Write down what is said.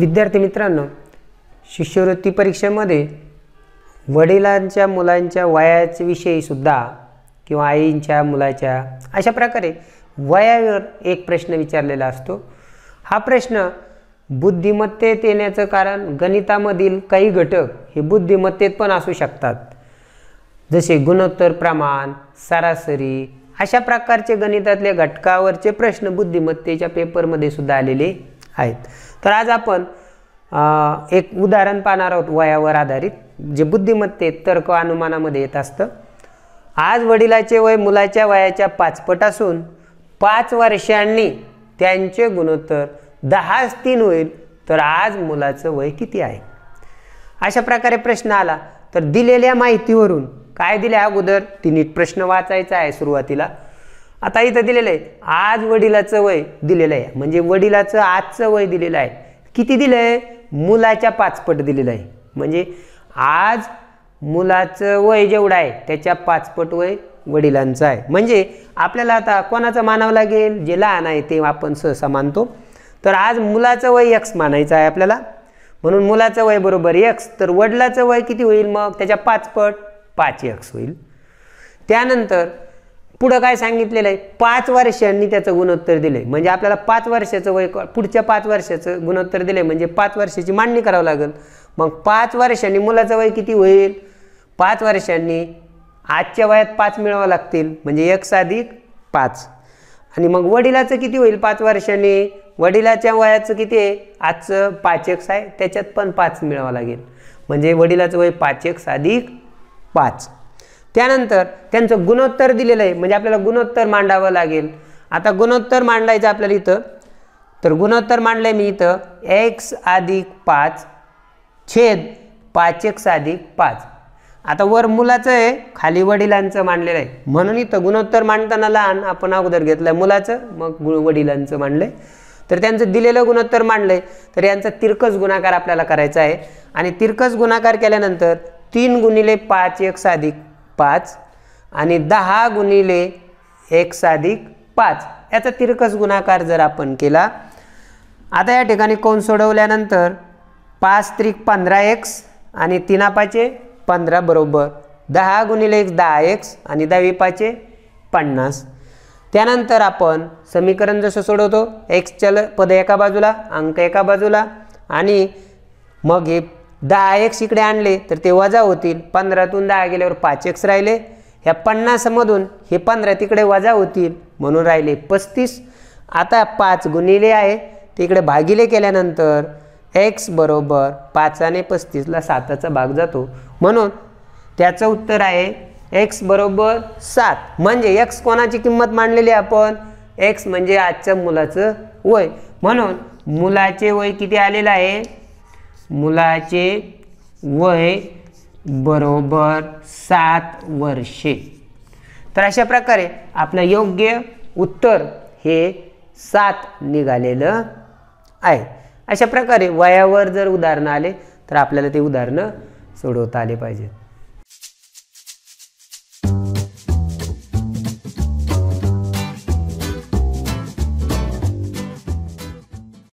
विद्यार्थी मित्रांनो शिष्यवृत्ती परीक्षेमध्ये वडिलांच्या मुलांच्या वयाच्या विषयीसुद्धा किंवा आईंच्या मुलाच्या अशा प्रकारे वयावर एक प्रश्न विचारलेला असतो हा प्रश्न बुद्धिमत्तेत येण्याचं कारण गणितामधील काही घटक हे बुद्धिमत्तेत पण असू शकतात जसे गुणोत्तर प्रमाण सरासरी अशा प्रकारचे गणितातल्या घटकावरचे प्रश्न बुद्धिमत्तेच्या पेपरमध्ये सुद्धा आलेले आहेत तर आज आपण एक उदाहरण पाहणार आहोत वयावर आधारित जे बुद्धिमत्ते तर्क अनुमानामध्ये येत असतं आज वडिलाचे वय मुलाच्या वयाच्या पाचपट असून पाच वर्षांनी त्यांचे गुणोत्तर दहाच तीन होईल तर आज मुलाचं वय किती आहे अशा प्रकारे प्रश्न आला तर दिलेल्या माहितीवरून काय दिल्या अगोदर ती नीट प्रश्न वाचायचा आहे सुरुवातीला आता इथं दिलेलं आहे आज वडिलाचं वय दिलेलं आहे म्हणजे वडिलाचं आजचं वय दिलेलं आहे किती दिलं आहे मुलाच्या पाचपट दिलेलं आहे म्हणजे आज मुलाचं वय जेवढं आहे त्याच्या पाचपट वय वडिलांचं आहे म्हणजे आपल्याला आता कोणाचं मानावं लागेल जे लहान आहे ते आपण सहसा मानतो तर आज मुलाचं वय एक्स मानायचं आहे आपल्याला म्हणून मुलाचं वय बरोबर एक्स तर वडिलाचं वय किती होईल मग त्याच्या पाचपट पाच यक्स होईल त्यानंतर पुढं काय सांगितलेलं आहे पाच वर्षांनी त्याचं गुणोत्तर आहे म्हणजे आपल्याला पाच वर्षाचं वय पुढच्या पाच वर्षाचं गुणोत्तर आहे म्हणजे पाच वर्षाची मांडणी करावं लागेल मग पाच वर्षांनी मुलाचं वय किती होईल पाच वर्षांनी आजच्या वयात पाच मिळावं लागतील म्हणजे एक साधिक पाच आणि मग वडिलाचं किती होईल पाच वर्षांनी वडिलाच्या वयाचं किती आहे आजचं पाच एक्स आहे त्याच्यात पण पाच मिळावं लागेल म्हणजे वडिलाचं वय पाच एक साधिक पाच त्यानंतर त्यांचं गुणोत्तर दिलेलं आहे म्हणजे आपल्याला गुणोत्तर मांडावं लागेल आता गुणोत्तर मांडायचं आपल्याला इथं तर गुणोत्तर मांडलं आहे मी इथं एक्स अधिक पाच छेद पाच एक्स अधिक पाच आता वर मुलाचं आहे खाली वडिलांचं मांडलेलं आहे म्हणून इथं गुणोत्तर मांडताना लहान आपण अगोदर घेतलं मुलाचं मग वडिलांचं मांडलं तर त्यांचं दिलेलं गुणोत्तर मांडलं आहे तर यांचा तिरकस गुणाकार आपल्याला करायचा आहे आणि तिरकस गुणाकार केल्यानंतर तीन गुणिले पाच एक्स अधिक पाच आणि दहा गुणिले एक साधिक पाच याचा तिरकस गुणाकार जर आपण केला आता या ठिकाणी कोण सोडवल्यानंतर पाच त्रिक पंधरा एक्स आणि पाचे पंधरा बरोबर दहा गुणिले एक दहा एक्स आणि दहावी पाचे पन्नास त्यानंतर आपण समीकरण जसं सोडवतो एक्स चल पद एका बाजूला अंक एका बाजूला आणि मग हे दहा एक्स इकडे आणले तर ते वजा होतील पंधरातून दहा गेल्यावर पाच एक्स राहिले ह्या पन्नासमधून हे पंधरा तिकडे वजा होतील म्हणून राहिले पस्तीस आता पाच गुणिले आहे तिकडे भागिले केल्यानंतर एक्स बरोबर पाच आणि पस्तीसला साताचा भाग जातो म्हणून त्याचं उत्तर आहे एक्स बरोबर सात म्हणजे एक्स कोणाची किंमत मांडलेली आपण एक्स म्हणजे आजच्या मुलाचं वय म्हणून मुलाचे वय किती आलेलं आहे मुलाचे वय बरोबर सात वर्षे तर अशा प्रकारे आपलं योग्य उत्तर हे सात निघालेलं आहे अशा प्रकारे वयावर जर उदाहरणं आले तर आपल्याला ते उदाहरणं सोडवता आले पाहिजेत